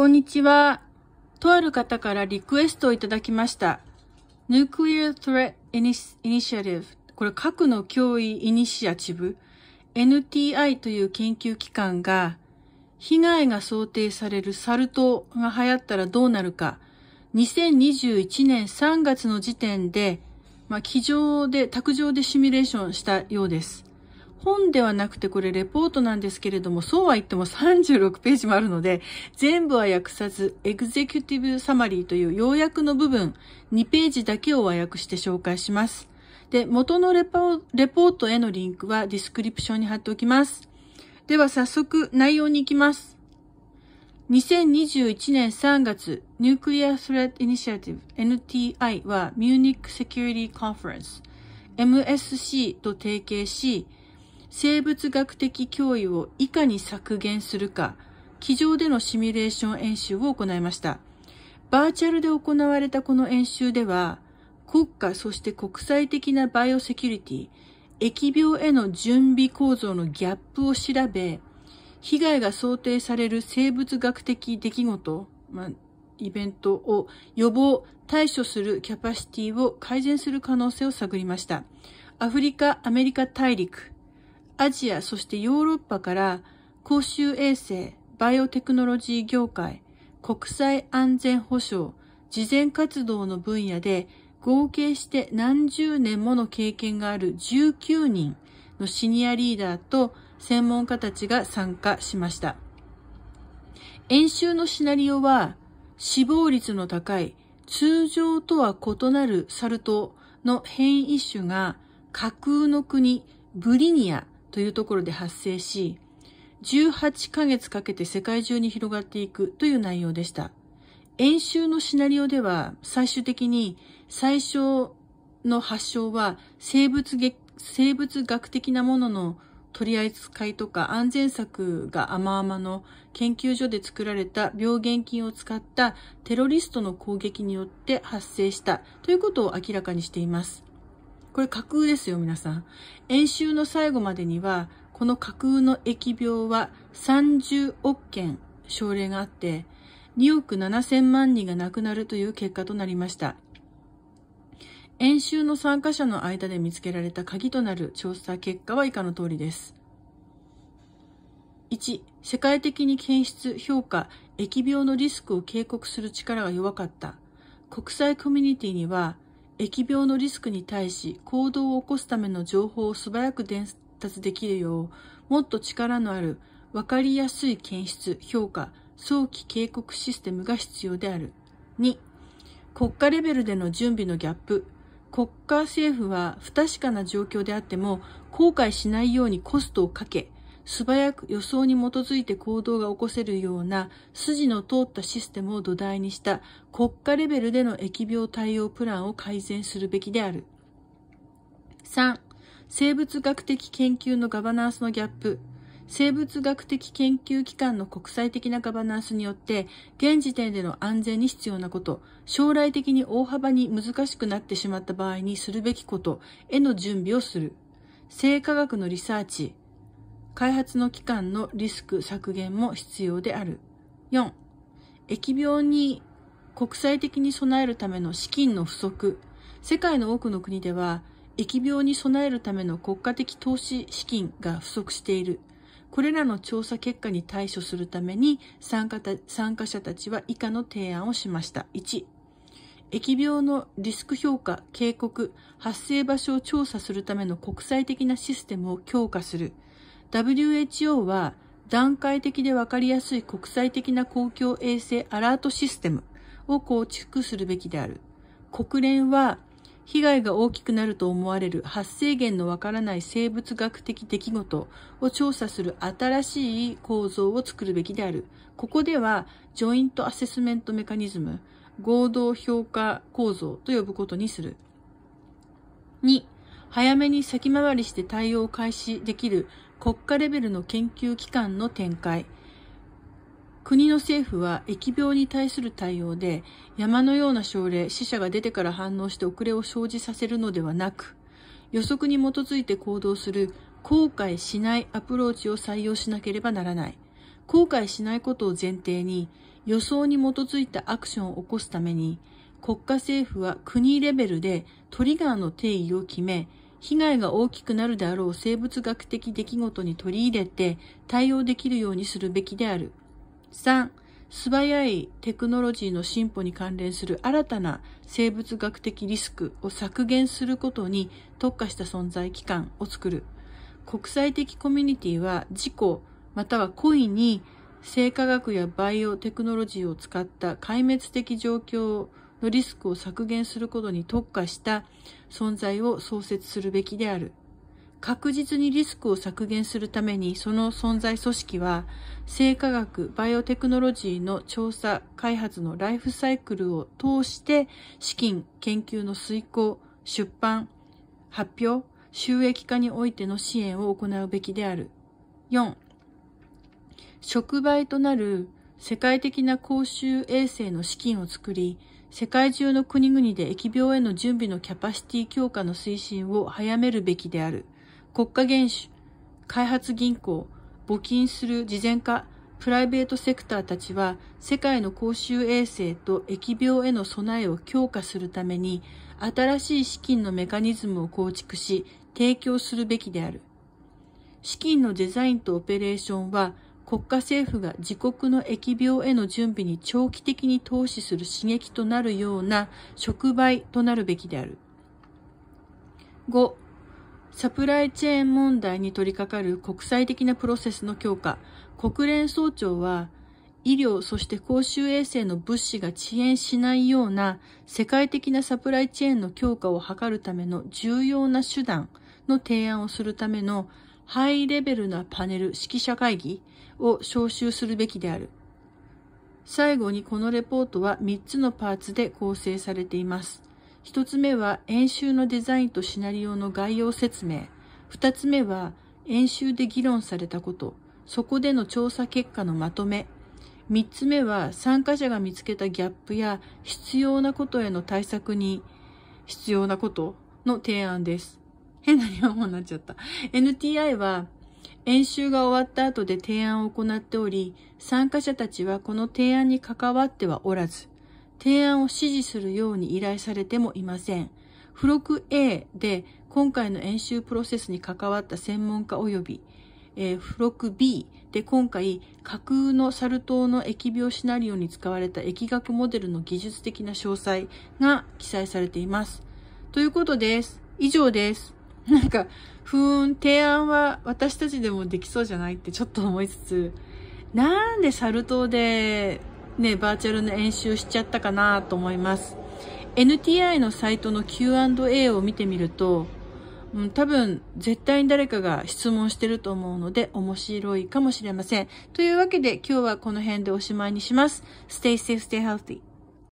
こんにちは。とある方からリクエストをいただきました。Nuclear Threat Initiative これ核の脅威イニシアチブ NTI という研究機関が被害が想定されるサル痘が流行ったらどうなるか2021年3月の時点で、まあ、机上で、卓上でシミュレーションしたようです。本ではなくてこれレポートなんですけれども、そうは言っても36ページもあるので、全部は訳さず、エグゼキュティブサマリーという要約の部分、2ページだけを和訳して紹介します。で、元のレポレポートへのリンクはディスクリプションに貼っておきます。では早速内容に行きます。2021年3月、Nuclear Threat Initiative NTI はミューニックセキュリティコンファレンス MSC と提携し、生物学的脅威をいかに削減するか、机上でのシミュレーション演習を行いました。バーチャルで行われたこの演習では、国家そして国際的なバイオセキュリティ、疫病への準備構造のギャップを調べ、被害が想定される生物学的出来事、まあ、イベントを予防、対処するキャパシティを改善する可能性を探りました。アフリカ、アメリカ大陸、アジアそしてヨーロッパから公衆衛生、バイオテクノロジー業界、国際安全保障、事前活動の分野で合計して何十年もの経験がある19人のシニアリーダーと専門家たちが参加しました。演習のシナリオは死亡率の高い通常とは異なるサル痘の変異種が架空の国ブリニアというところで発生し、18ヶ月かけて世界中に広がっていくという内容でした。演習のシナリオでは最終的に最初の発症は生物生物学的なものの取り扱いとか安全策が甘々の研究所で作られた病原菌を使ったテロリストの攻撃によって発生したということを明らかにしています。これ架空ですよ、皆さん。演習の最後までには、この架空の疫病は30億件症例があって、2億7千万人が亡くなるという結果となりました。演習の参加者の間で見つけられた鍵となる調査結果は以下の通りです。1、世界的に検出、評価、疫病のリスクを警告する力が弱かった。国際コミュニティには、疫病のリスクに対し行動を起こすための情報を素早く伝達できるよう、もっと力のある分かりやすい検出、評価、早期警告システムが必要である。2、国家レベルでの準備のギャップ。国家政府は不確かな状況であっても後悔しないようにコストをかけ、素早く予想に基づいて行動が起こせるような筋の通ったシステムを土台にした国家レベルでの疫病対応プランを改善するべきである。3、生物学的研究のガバナンスのギャップ。生物学的研究機関の国際的なガバナンスによって、現時点での安全に必要なこと、将来的に大幅に難しくなってしまった場合にするべきことへの準備をする。生化学のリサーチ、開発の期間のリスク削減も必要である。4、疫病に国際的に備えるための資金の不足。世界の多くの国では、疫病に備えるための国家的投資資金が不足している。これらの調査結果に対処するために参加参加者たちは以下の提案をしました。1、疫病のリスク評価、警告、発生場所を調査するための国際的なシステムを強化する。WHO は段階的でわかりやすい国際的な公共衛星アラートシステムを構築するべきである。国連は被害が大きくなると思われる発生源のわからない生物学的出来事を調査する新しい構造を作るべきである。ここでは、ジョイントアセスメントメカニズム、合同評価構造と呼ぶことにする。2、早めに先回りして対応を開始できる国家レベルの研究機関の展開、国の政府は疫病に対する対応で山のような症例、死者が出てから反応して遅れを生じさせるのではなく、予測に基づいて行動する後悔しないアプローチを採用しなければならない。後悔しないことを前提に予想に基づいたアクションを起こすために国家政府は国レベルでトリガーの定義を決め被害が大きくなるであろう生物学的出来事に取り入れて対応できるようにするべきである。3、素早いテクノロジーの進歩に関連する新たな生物学的リスクを削減することに特化した存在機関を作る。国際的コミュニティは事故または故意に生化学やバイオテクノロジーを使った壊滅的状況のリスクを削減することに特化した存在を創設するべきである。確実にリスクを削減するためにその存在組織は生化学バイオテクノロジーの調査開発のライフサイクルを通して資金研究の遂行出版発表収益化においての支援を行うべきである4触媒となる世界的な公衆衛生の資金を作り世界中の国々で疫病への準備のキャパシティ強化の推進を早めるべきである。国家元首、開発銀行、募金する慈善家、プライベートセクターたちは世界の公衆衛生と疫病への備えを強化するために新しい資金のメカニズムを構築し提供するべきである。資金のデザインとオペレーションは国家政府が自国の疫病への準備に長期的に投資する刺激となるような触媒となるべきである。5、サプライチェーン問題に取り掛かる国際的なプロセスの強化。国連総長は、医療そして公衆衛生の物資が遅延しないような世界的なサプライチェーンの強化を図るための重要な手段の提案をするためのハイレベルなパネル、指揮者会議を招集するべきである。最後にこのレポートは3つのパーツで構成されています。1つ目は演習のデザインとシナリオの概要説明。2つ目は演習で議論されたこと。そこでの調査結果のまとめ。3つ目は参加者が見つけたギャップや必要なことへの対策に必要なことの提案です。変な日本語になっちゃった。NTI は演習が終わった後で提案を行っており、参加者たちはこの提案に関わってはおらず、提案を指示するように依頼されてもいません。付録 A で今回の演習プロセスに関わった専門家及び、えー、付録 B で今回架空のサル痘の疫病シナリオに使われた疫学モデルの技術的な詳細が記載されています。ということです。以上です。なんか、ふーん、提案は私たちでもできそうじゃないってちょっと思いつつ、なんでサル痘で、ね、バーチャルの演習しちゃったかなと思います。NTI のサイトの Q&A を見てみると、うん、多分絶対に誰かが質問してると思うので面白いかもしれません。というわけで今日はこの辺でおしまいにします。Stay safe, stay healthy.